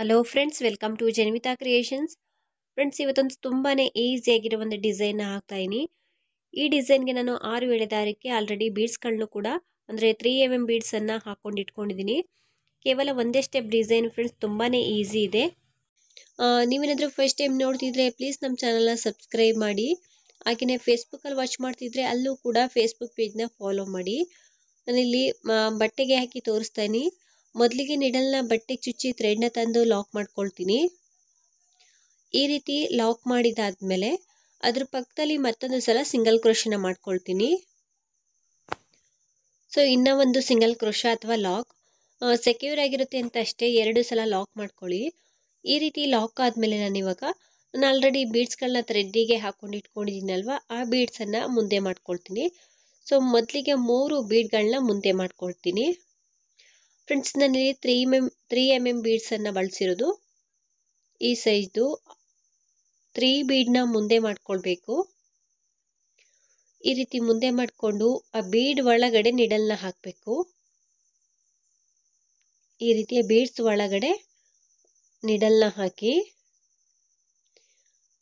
hello friends welcome to Janvitha creations friends ಇವತ್ತೊಂದು ತುಂಬಾ ಈಸಿಯಾಗಿರೋ ಒಂದು ಡಿಸೈನ್ನ ಹಾಕ್ತಾಯಿನಿ ಈ ಡಿಸೈನ್ಗೆ ನಾನು ಆರು ವೇಳೆ ದಾರಕ್ಕೆ ಆಲ್ರೆಡಿ ಬೀಡ್ಸ್ಗಳನ್ನು ಕೂಡ ಅಂದರೆ ತ್ರೀ ಎಮ್ ಎಮ್ ಬೀಡ್ಸನ್ನು ಹಾಕ್ಕೊಂಡು ಇಟ್ಕೊಂಡಿದ್ದೀನಿ ಕೇವಲ ಒಂದೇ ಸ್ಟೆಪ್ ಡಿಸೈನ್ ಫ್ರೆಂಡ್ಸ್ ತುಂಬಾ ಈಸಿ ಇದೆ ನೀವೇನಾದರೂ ಫಸ್ಟ್ ಟೈಮ್ ನೋಡ್ತಿದ್ರೆ ಪ್ಲೀಸ್ ನಮ್ಮ ಚಾನಲ್ನ ಸಬ್ಸ್ಕ್ರೈಬ್ ಮಾಡಿ ಹಾಗೆಯೇ ಫೇಸ್ಬುಕ್ಕಲ್ಲಿ ವಾಚ್ ಮಾಡ್ತಿದ್ರೆ ಅಲ್ಲೂ ಕೂಡ ಫೇಸ್ಬುಕ್ ಪೇಜ್ನ ಫಾಲೋ ಮಾಡಿ ನಾನಿಲ್ಲಿ ಬಟ್ಟೆಗೆ ಹಾಕಿ ತೋರಿಸ್ತೀನಿ ಮೊದಲಿಗೆ ನಿಡಲ್ನ ಬಟ್ಟೆ ಚುಚ್ಚಿ ಥ್ರೆಡ್ನ ತಂದು ಲಾಕ್ ಮಾಡ್ಕೊಳ್ತೀನಿ ಈ ರೀತಿ ಲಾಕ್ ಮಾಡಿದಾದಮೇಲೆ ಅದ್ರ ಪಕ್ಕದಲ್ಲಿ ಮತ್ತೊಂದು ಸಲ ಸಿಂಗಲ್ ಕ್ರೋಶನ ಮಾಡ್ಕೊಳ್ತೀನಿ ಸೊ ಇನ್ನೂ ಒಂದು ಸಿಂಗಲ್ ಕ್ರೋಶ ಅಥವಾ ಲಾಕ್ ಸೆಕ್ಯೂರ್ ಆಗಿರುತ್ತೆ ಅಂತ ಅಷ್ಟೇ ಎರಡು ಸಲ ಲಾಕ್ ಮಾಡ್ಕೊಳ್ಳಿ ಈ ರೀತಿ ಲಾಕ್ ಆದಮೇಲೆ ನಾನು ಇವಾಗ ನಾನು ಆಲ್ರೆಡಿ ಬೀಡ್ಸ್ಗಳನ್ನ ಥ್ರೆಡ್ಡಿಗೆ ಹಾಕ್ಕೊಂಡು ಇಟ್ಕೊಂಡಿದ್ದೀನಲ್ವ ಆ ಬೀಡ್ಸನ್ನು ಮುಂದೆ ಮಾಡ್ಕೊಳ್ತೀನಿ ಸೊ ಮೊದಲಿಗೆ ಮೂರು ಬೀಡ್ಗಳನ್ನ ಮುಂದೆ ಮಾಡ್ಕೊಳ್ತೀನಿ ಫ್ರೆಂಡ್ಸ್ ನಾನಿಲ್ಲಿ three M M three M M ಬೀಡ್ಸನ್ನು ಬಳಸಿರೋದು ಈ ಸೈಜ್ದು ತ್ರೀ ಬೀಡ್ನ ಮುಂದೆ ಮಾಡ್ಕೊಳ್ಬೇಕು ಈ ರೀತಿ ಮುಂದೆ ಮಾಡಿಕೊಂಡು ಆ ಬೀಡ್ ಒಳಗಡೆ ನಿಡಲ್ನ ಹಾಕಬೇಕು ಈ ರೀತಿಯ ಬೀಡ್ಸ್ ಒಳಗಡೆ ನಿಡಲ್ನ ಹಾಕಿ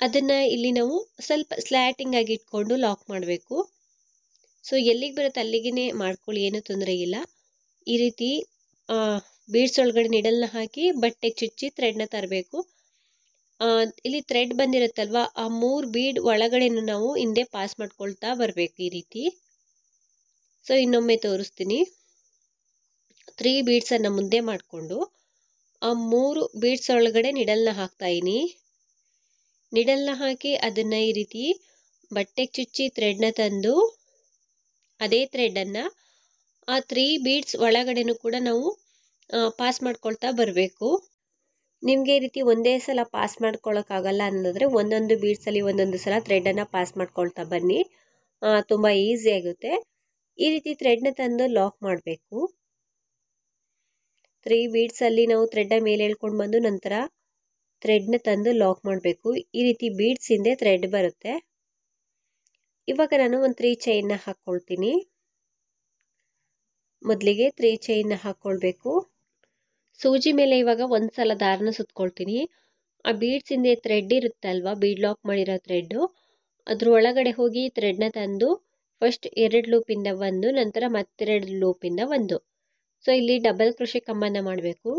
ಅದನ್ನು ಇಲ್ಲಿ ನಾವು ಸ್ವಲ್ಪ ಸ್ಲ್ಯಾಟಿಂಗ್ ಆಗಿ ಇಟ್ಕೊಂಡು ಲಾಕ್ ಮಾಡಬೇಕು ಸೊ ಎಲ್ಲಿಗೆ ಬರುತ್ತೆ ಅಲ್ಲಿಗೇ ಮಾಡ್ಕೊಳ್ಳಿ ಏನೂ ತೊಂದರೆ ಇಲ್ಲ ಈ ರೀತಿ ಬೀಡ್ಸ್ ಒಳಗಡೆ ನಿಡಲ್ನ ಹಾಕಿ ಬಟ್ಟೆಗೆ ಚುಚ್ಚಿ ಥ್ರೆಡ್ನ ತರಬೇಕು ಇಲ್ಲಿ ಥ್ರೆಡ್ ಬಂದಿರುತ್ತಲ್ವ ಆ ಮೂರು ಬೀಡ್ ಒಳಗಡೆನೂ ನಾವು ಹಿಂದೆ ಪಾಸ್ ಮಾಡ್ಕೊಳ್ತಾ ಬರಬೇಕು ಈ ರೀತಿ ಸೊ ಇನ್ನೊಮ್ಮೆ ತೋರಿಸ್ತೀನಿ ತ್ರೀ ಬೀಡ್ಸನ್ನು ಮುಂದೆ ಮಾಡಿಕೊಂಡು ಆ ಮೂರು ಬೀಡ್ಸ್ ಒಳಗಡೆ ನಿಡಲ್ನ ಹಾಕ್ತಾಯಿನಿ ನಿಡಲ್ನ ಹಾಕಿ ಅದನ್ನು ಈ ರೀತಿ ಬಟ್ಟೆಗೆ ಚುಚ್ಚಿ ಥ್ರೆಡ್ನ ತಂದು ಅದೇ ಥ್ರೆಡ್ಡನ್ನು ಆ ತ್ರೀ ಬೀಡ್ಸ್ ಒಳಗಡೆನೂ ಕೂಡ ನಾವು ಪಾಸ್ ಮಾಡ್ಕೊಳ್ತಾ ಬರಬೇಕು ನಿಮಗೆ ಈ ರೀತಿ ಒಂದೇ ಸಲ ಪಾಸ್ ಮಾಡ್ಕೊಳ್ಳೋಕ್ಕಾಗಲ್ಲ ಅನ್ನೋದ್ರೆ ಒಂದೊಂದು ಬೀಡ್ಸಲ್ಲಿ ಒಂದೊಂದು ಸಲ ಥ್ರೆಡನ್ನು ಪಾಸ್ ಮಾಡ್ಕೊಳ್ತಾ ಬನ್ನಿ ತುಂಬ ಈಸಿ ಆಗುತ್ತೆ ಈ ರೀತಿ ಥ್ರೆಡ್ನ ತಂದು ಲಾಕ್ ಮಾಡಬೇಕು ತ್ರೀ ಬೀಡ್ಸಲ್ಲಿ ನಾವು ಥ್ರೆಡ್ನ ಮೇಲೆ ಹೇಳ್ಕೊಂಡು ಬಂದು ನಂತರ ಥ್ರೆಡ್ನ ತಂದು ಲಾಕ್ ಮಾಡಬೇಕು ಈ ರೀತಿ ಬೀಡ್ಸಿಂದೆ ಥ್ರೆಡ್ ಬರುತ್ತೆ ಇವಾಗ ನಾನು ಒಂದು ತ್ರೀ ಚೈನ್ನ ಹಾಕ್ಕೊಳ್ತೀನಿ ಮೊದಲಿಗೆ ತ್ರೀ ಚೈನ್ ಹಾಕ್ಕೊಳ್ಬೇಕು ಸೂಜಿ ಮೇಲೆ ಇವಾಗ ಒಂದು ಸಲ ದಾರನ ಸುತ್ಕೊಳ್ತೀನಿ ಆ ಬೀಡ್ಸಿಂದ ಥ್ರೆಡ್ ಇರುತ್ತಲ್ವ ಬೀಡ್ ಲಾಕ್ ಮಾಡಿರೋ ಥ್ರೆಡ್ಡು ಅದ್ರ ಒಳಗಡೆ ಹೋಗಿ ಥ್ರೆಡ್ನ ತಂದು ಫಸ್ಟ್ ಎರಡು ಲೂಪಿಂದ ಒಂದು ನಂತರ ಮತ್ತೆರಡು ಲೂಪಿಂದ ಒಂದು ಸೊ ಇಲ್ಲಿ ಡಬಲ್ ಕೃಷಿ ಕಂಬನ ಮಾಡಬೇಕು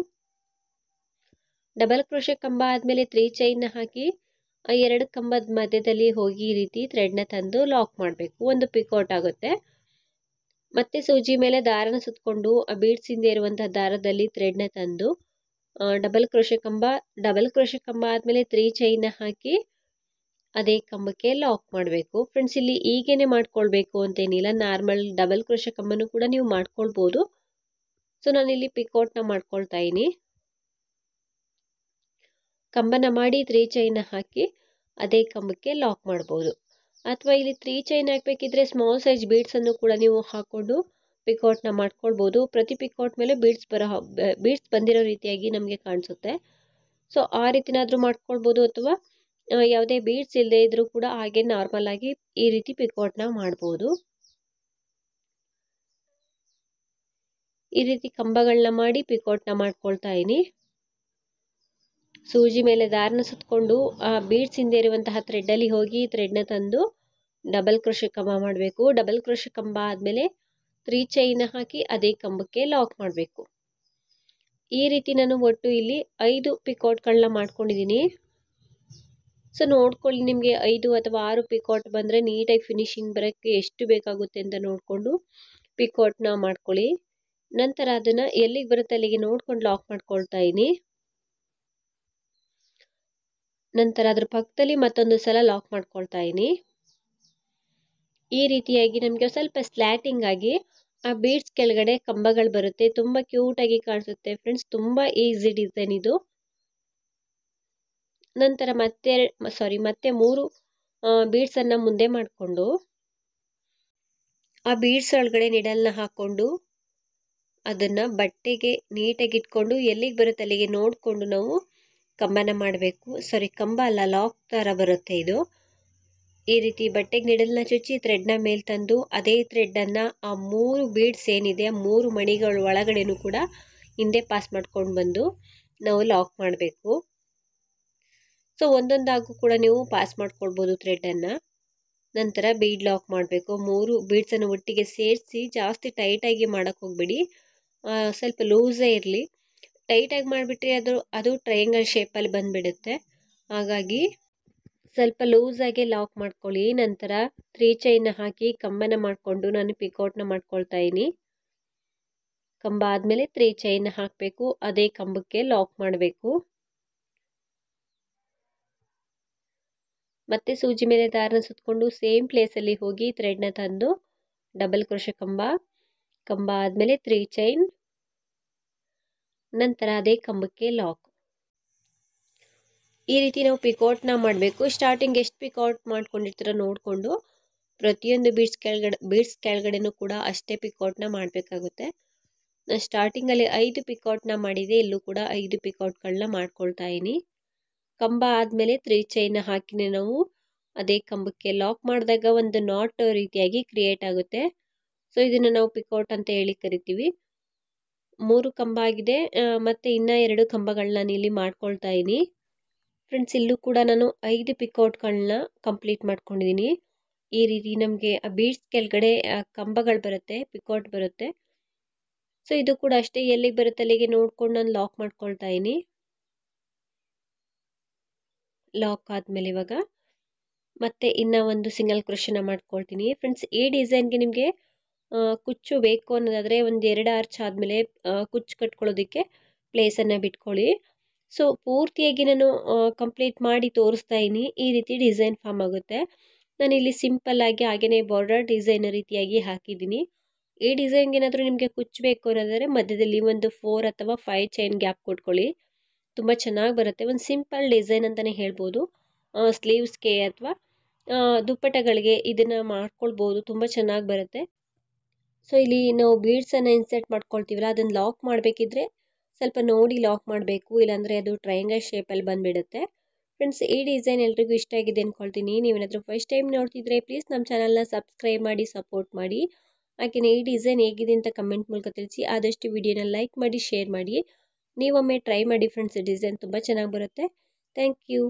ಡಬಲ್ ಕೃಷಿ ಕಂಬ ಆದಮೇಲೆ ತ್ರೀ ಚೈನ್ನ ಹಾಕಿ ಆ ಎರಡು ಕಂಬದ ಮಧ್ಯದಲ್ಲಿ ಹೋಗಿ ಈ ರೀತಿ ಥ್ರೆಡ್ನ ತಂದು ಲಾಕ್ ಮಾಡಬೇಕು ಒಂದು ಪಿಕೌಟ್ ಆಗುತ್ತೆ ಮತ್ತೆ ಸೂಜಿ ಮೇಲೆ ದಾರನ ಸುತ್ತಕೊಂಡು ಆ ಬೀಡ್ಸ್ ಹಿಂದೆ ಇರುವಂಥ ದಾರದಲ್ಲಿ ಥ್ರೆಡ್ನ ತಂದು ಡಬಲ್ ಕ್ರೋಶೆ ಕಂಬ ಡಬಲ್ ಕ್ರೋಶೆ ಕಂಬ ಆದಮೇಲೆ ತ್ರೀ ಚೈನ್ನ ಹಾಕಿ ಅದೇ ಕಂಬಕ್ಕೆ ಲಾಕ್ ಮಾಡಬೇಕು ಫ್ರೆಂಡ್ಸ್ ಇಲ್ಲಿ ಈಗೇನೆ ಮಾಡ್ಕೊಳ್ಬೇಕು ಅಂತೇನಿಲ್ಲ ನಾರ್ಮಲ್ ಡಬಲ್ ಕ್ರೋಶೆ ಕಂಬನೂ ಕೂಡ ನೀವು ಮಾಡ್ಕೊಳ್ಬೋದು ಸೊ ನಾನಿಲ್ಲಿ ಪಿಕೌಟ್ನ ಮಾಡ್ಕೊಳ್ತಾ ಇದ್ದೀನಿ ಕಂಬನ ಮಾಡಿ ತ್ರೀ ಚೈನ್ನ ಹಾಕಿ ಅದೇ ಕಂಬಕ್ಕೆ ಲಾಕ್ ಮಾಡ್ಬೋದು ಅಥವಾ ಇಲ್ಲಿ ತ್ರೀ ಚೈನ್ ಹಾಕಬೇಕಿದ್ರೆ ಸ್ಮಾಲ್ ಸೈಜ್ ಬೀಡ್ಸನ್ನು ಕೂಡ ನೀವು ಹಾಕ್ಕೊಂಡು ಪಿಕೌಟ್ನ ಮಾಡ್ಕೊಳ್ಬೋದು ಪ್ರತಿ ಪಿಕೌಟ್ ಮೇಲೆ ಬೀಡ್ಸ್ ಬರೋ ಬೀಡ್ಸ್ ಬಂದಿರೋ ರೀತಿಯಾಗಿ ನಮಗೆ ಕಾಣಿಸುತ್ತೆ ಸೊ ಆ ರೀತಿನಾದರೂ ಮಾಡ್ಕೊಳ್ಬೋದು ಅಥವಾ ಯಾವುದೇ ಬೀಡ್ಸ್ ಇಲ್ಲದೆ ಇದ್ದರೂ ಕೂಡ ಹಾಗೆ ಆಗಿ ಈ ರೀತಿ ಪಿಕೌಟ್ನ ಮಾಡ್ಬೋದು ಈ ರೀತಿ ಕಂಬಗಳನ್ನ ಮಾಡಿ ಪಿಕೌಟ್ನ ಮಾಡ್ಕೊಳ್ತಾ ಇದ್ದೀನಿ ಸೂಜಿ ಮೇಲೆ ದಾರನ ಸುತ್ತಕೊಂಡು ಆ ಬೀಡ್ಸ್ ಹಿಂದೆ ಇರುವಂತಹ ಥ್ರೆಡ್ಡಲ್ಲಿ ಹೋಗಿ ಥ್ರೆಡ್ನ ತಂದು ಡಬಲ್ ಕೃಷಿ ಕಂಬ ಮಾಡಬೇಕು ಡಬಲ್ ಕೃಷಿ ಕಂಬ ಆದಮೇಲೆ ತ್ರೀ ಚೈನ್ ಹಾಕಿ ಅದೇ ಕಂಬಕ್ಕೆ ಲಾಕ್ ಮಾಡಬೇಕು ಈ ರೀತಿ ನಾನು ಒಟ್ಟು ಇಲ್ಲಿ ಐದು ಪಿಕೋಟ್ಗಳನ್ನ ಮಾಡ್ಕೊಂಡಿದ್ದೀನಿ ಸೊ ನೋಡ್ಕೊಳ್ಳಿ ನಿಮಗೆ ಐದು ಅಥವಾ ಆರು ಪಿಕೋಟ್ ಬಂದರೆ ನೀಟಾಗಿ ಫಿನಿಶಿಂಗ್ ಬರೋಕ್ಕೆ ಎಷ್ಟು ಬೇಕಾಗುತ್ತೆ ಅಂತ ನೋಡಿಕೊಂಡು ಪಿಕೋಟ್ನ ಮಾಡ್ಕೊಳ್ಳಿ ನಂತರ ಅದನ್ನು ಎಲ್ಲಿಗೆ ಬರುತ್ತೆ ಅಲ್ಲಿಗೆ ನೋಡ್ಕೊಂಡು ಲಾಕ್ ಮಾಡ್ಕೊಳ್ತಾ ಇದೀನಿ ನಂತರ ಅದ್ರ ಪಕ್ಕದಲ್ಲಿ ಮತ್ತೊಂದು ಸಲ ಲಾಕ್ ಮಾಡ್ಕೊಳ್ತಾ ಇದ್ದೀನಿ ಈ ರೀತಿಯಾಗಿ ನಮಗೆ ಸ್ವಲ್ಪ ಸ್ಲ್ಯಾಟಿಂಗ್ ಆಗಿ ಆ ಬೀಡ್ಸ್ ಕೆಳಗಡೆ ಕಂಬಗಳು ಬರುತ್ತೆ ತುಂಬ ಕ್ಯೂಟಾಗಿ ಕಾಣಿಸುತ್ತೆ ಫ್ರೆಂಡ್ಸ್ ತುಂಬ ಈಸಿ ಡಿಸೈನ್ ಇದು ನಂತರ ಮತ್ತೆ ಸಾರಿ ಮತ್ತೆ ಮೂರು ಬೀಡ್ಸನ್ನು ಮುಂದೆ ಮಾಡಿಕೊಂಡು ಆ ಬೀಡ್ಸ್ ಒಳಗಡೆ ನಿಡಲ್ನ ಹಾಕ್ಕೊಂಡು ಅದನ್ನು ಬಟ್ಟೆಗೆ ನೀಟಾಗಿ ಇಟ್ಕೊಂಡು ಎಲ್ಲಿಗೆ ಬರುತ್ತೆ ಅಲ್ಲಿಗೆ ನೋಡಿಕೊಂಡು ನಾವು ಕಂಬನ ಮಾಡಬೇಕು ಸಾರಿ ಕಂಬ ಅಲ್ಲ ಲಾಕ್ ಥರ ಬರುತ್ತೆ ಇದು ಈ ರೀತಿ ಬಟ್ಟೆಗೆ ನಿಡಲ್ನ ಚುಚ್ಚಿ ಥ್ರೆಡ್ನ ಮೇಲೆ ತಂದು ಅದೇ ಥ್ರೆಡ್ಡನ್ನು ಆ ಮೂರು ಬೀಡ್ಸ್ ಏನಿದೆ ಆ ಮೂರು ಮಣಿಗಳ ಒಳಗಡೆನೂ ಕೂಡ ಹಿಂದೆ ಪಾಸ್ ಮಾಡ್ಕೊಂಡು ಬಂದು ನಾವು ಲಾಕ್ ಮಾಡಬೇಕು ಸೊ ಒಂದೊಂದಾಗೂ ಕೂಡ ನೀವು ಪಾಸ್ ಮಾಡ್ಕೊಳ್ಬೋದು ಥ್ರೆಡ್ಡನ್ನು ನಂತರ ಬೀಡ್ ಲಾಕ್ ಮಾಡಬೇಕು ಮೂರು ಬೀಡ್ಸನ್ನು ಒಟ್ಟಿಗೆ ಸೇರಿಸಿ ಜಾಸ್ತಿ ಟೈಟಾಗಿ ಮಾಡೋಕ್ಕೆ ಹೋಗಬೇಡಿ ಸ್ವಲ್ಪ ಲೂಸೇ ಇರಲಿ ಟೈಟಾಗಿ ಮಾಡಿಬಿಟ್ರೆ ಅದು ಅದು ಟ್ರಯಾಂಗಲ್ ಶೇಪಲ್ಲಿ ಬಂದುಬಿಡುತ್ತೆ ಹಾಗಾಗಿ ಸ್ವಲ್ಪ ಲೂಸಾಗೆ ಲಾಕ್ ಮಾಡ್ಕೊಳ್ಳಿ ನಂತರ ತ್ರೀ ಚೈನ್ನ ಹಾಕಿ ಕಂಬನ ಮಾಡಿಕೊಂಡು ನಾನು ಪಿಕೌಟ್ನ ಇದ್ದೀನಿ ಕಂಬ ಆದಮೇಲೆ ತ್ರೀ ಚೈನ್ನ ಹಾಕಬೇಕು ಅದೇ ಕಂಬಕ್ಕೆ ಲಾಕ್ ಮಾಡಬೇಕು ಮತ್ತೆ ಸೂಜಿ ಮೇಲೆ ದಾರನ ಸುತ್ತಕೊಂಡು ಸೇಮ್ ಪ್ಲೇಸಲ್ಲಿ ಹೋಗಿ ಥ್ರೆಡ್ನ ತಂದು ಡಬಲ್ ಕ್ರೋಶ ಕಂಬ ಕಂಬ ಆದಮೇಲೆ ತ್ರೀ ಚೈನ್ ನಂತರ ಅದೇ ಕಂಬಕ್ಕೆ ಲಾಕ್ ಈ ರೀತಿ ನಾವು ಪಿಕೌಟ್ನ ಮಾಡಬೇಕು ಸ್ಟಾರ್ಟಿಂಗ್ ಎಷ್ಟು ಪಿಕೌಟ್ ಮಾಡ್ಕೊಂಡಿರ್ತೀರ ನೋಡಿಕೊಂಡು ಪ್ರತಿಯೊಂದು ಬೀಡ್ಸ್ ಕೆಳಗಡೆ ಬೀಡ್ಸ್ ಕೆಳಗಡೆನೂ ಕೂಡ ಅಷ್ಟೇ ಪಿಕೌಟ್ನ ಮಾಡಬೇಕಾಗುತ್ತೆ ನಾನು ಸ್ಟಾರ್ಟಿಂಗಲ್ಲಿ ಐದು ಪಿಕೌಟ್ನ ಮಾಡಿದೆ ಇಲ್ಲೂ ಕೂಡ ಐದು ಪಿಕೌಟ್ಗಳನ್ನ ಮಾಡ್ಕೊಳ್ತಾ ಇದ್ದೀನಿ ಕಂಬ ಆದಮೇಲೆ ತ್ರೀ ಚೈನ್ನ ಹಾಕಿನೇ ನಾವು ಅದೇ ಕಂಬಕ್ಕೆ ಲಾಕ್ ಮಾಡಿದಾಗ ಒಂದು ನಾಟ್ ರೀತಿಯಾಗಿ ಕ್ರಿಯೇಟ್ ಆಗುತ್ತೆ ಸೊ ಇದನ್ನು ನಾವು ಪಿಕೌಟ್ ಅಂತ ಹೇಳಿ ಕರಿತೀವಿ ಮೂರು ಕಂಬ ಆಗಿದೆ ಮತ್ತು ಇನ್ನೂ ಎರಡು ಕಂಬಗಳನ್ನ ಇಲ್ಲಿ ಮಾಡ್ಕೊಳ್ತಾ ಇದ್ದೀನಿ ಫ್ರೆಂಡ್ಸ್ ಇಲ್ಲೂ ಕೂಡ ನಾನು ಐದು ಪಿಕೌಟ್ಗಳನ್ನ ಕಂಪ್ಲೀಟ್ ಮಾಡ್ಕೊಂಡಿದ್ದೀನಿ ಈ ರೀತಿ ನಮಗೆ ಆ ಬೀಡ್ಸ್ ಕೆಳಗಡೆ ಕಂಬಗಳು ಬರುತ್ತೆ ಪಿಕೌಟ್ ಬರುತ್ತೆ ಸೊ ಇದು ಕೂಡ ಅಷ್ಟೇ ಎಲ್ಲಿಗೆ ಬರುತ್ತೆ ಅಲ್ಲಿಗೆ ನೋಡ್ಕೊಂಡು ನಾನು ಲಾಕ್ ಮಾಡ್ಕೊಳ್ತಾ ಇದ್ದೀನಿ ಲಾಕ್ ಆದಮೇಲೆ ಇವಾಗ ಮತ್ತೆ ಇನ್ನ ಒಂದು ಸಿಂಗಲ್ ಕ್ರೋಶನ ಮಾಡ್ಕೊಳ್ತೀನಿ ಫ್ರೆಂಡ್ಸ್ ಈ ಡಿಸೈನ್ಗೆ ನಿಮಗೆ ಕುಚ್ಚು ಬೇಕು ಅನ್ನೋದಾದರೆ ಒಂದು ಎರಡು ಆರ್ಚ್ ಆದಮೇಲೆ ಕುಚ್ಚು ಕಟ್ಕೊಳ್ಳೋದಕ್ಕೆ ಪ್ಲೇಸನ್ನು ಬಿಟ್ಕೊಳ್ಳಿ ಸೊ ಪೂರ್ತಿಯಾಗಿ ನಾನು ಕಂಪ್ಲೀಟ್ ಮಾಡಿ ತೋರಿಸ್ತಾ ಇದ್ದೀನಿ ಈ ರೀತಿ ಡಿಸೈನ್ ಫಾರ್ಮ್ ಆಗುತ್ತೆ ನಾನು ನಾನಿಲ್ಲಿ ಸಿಂಪಲ್ಲಾಗಿ ಹಾಗೆಯೇ ಬಾರ್ಡರ್ ಡಿಸೈನ್ ರೀತಿಯಾಗಿ ಹಾಕಿದ್ದೀನಿ ಈ ಡಿಸೈನ್ಗೆ ಏನಾದರೂ ನಿಮಗೆ ಕುಚ್ಚು ಬೇಕು ಅನ್ನೋದಾದರೆ ಮಧ್ಯದಲ್ಲಿ ಒಂದು ಫೋರ್ ಅಥವಾ ಫೈವ್ ಚೈನ್ ಗ್ಯಾಪ್ ಕೊಟ್ಕೊಳ್ಳಿ ತುಂಬ ಚೆನ್ನಾಗಿ ಬರುತ್ತೆ ಒಂದು ಸಿಂಪಲ್ ಡಿಸೈನ್ ಅಂತಲೇ ಹೇಳ್ಬೋದು ಸ್ಲೀವ್ಸ್ಗೆ ಅಥವಾ ದುಪ್ಪಟಗಳಿಗೆ ಇದನ್ನು ಮಾಡ್ಕೊಳ್ಬೋದು ತುಂಬ ಚೆನ್ನಾಗಿ ಬರುತ್ತೆ ಸೊ ಇಲ್ಲಿ ನಾವು ಬೀಡ್ಸನ್ನು ಇನ್ಸರ್ಟ್ ಮಾಡ್ಕೊಳ್ತೀವಲ್ಲ ಅದನ್ನು ಲಾಕ್ ಮಾಡಬೇಕಿದ್ರೆ ಸ್ವಲ್ಪ ನೋಡಿ ಲಾಕ್ ಮಾಡಬೇಕು ಇಲ್ಲಾಂದರೆ ಅದು ಟ್ರಯಾಂಗಲ್ ಶೇಪಲ್ಲಿ ಬಂದುಬಿಡುತ್ತೆ ಫ್ರೆಂಡ್ಸ್ ಈ ಡಿಸೈನ್ ಎಲ್ರಿಗೂ ಇಷ್ಟ ಆಗಿದೆ ಅಂದ್ಕೊಳ್ತೀನಿ ನೀವೇನಾದರೂ ಫಸ್ಟ್ ಟೈಮ್ ನೋಡ್ತಿದ್ರೆ ಪ್ಲೀಸ್ ನಮ್ಮ ಚಾನಲ್ನ ಸಬ್ಸ್ಕ್ರೈಬ್ ಮಾಡಿ ಸಪೋರ್ಟ್ ಮಾಡಿ ಹಾಗೆ ಈ ಡಿಸೈನ್ ಹೇಗಿದೆ ಅಂತ ಕಮೆಂಟ್ ಮೂಲಕ ತಿಳಿಸಿ ಆದಷ್ಟು ವಿಡಿಯೋನ ಲೈಕ್ ಮಾಡಿ ಶೇರ್ ಮಾಡಿ ನೀವೊಮ್ಮೆ ಟ್ರೈ ಮಾಡಿ ಫ್ರೆಂಡ್ಸ್ ಡಿಸೈನ್ ತುಂಬ ಚೆನ್ನಾಗಿ ಬರುತ್ತೆ ಥ್ಯಾಂಕ್ ಯು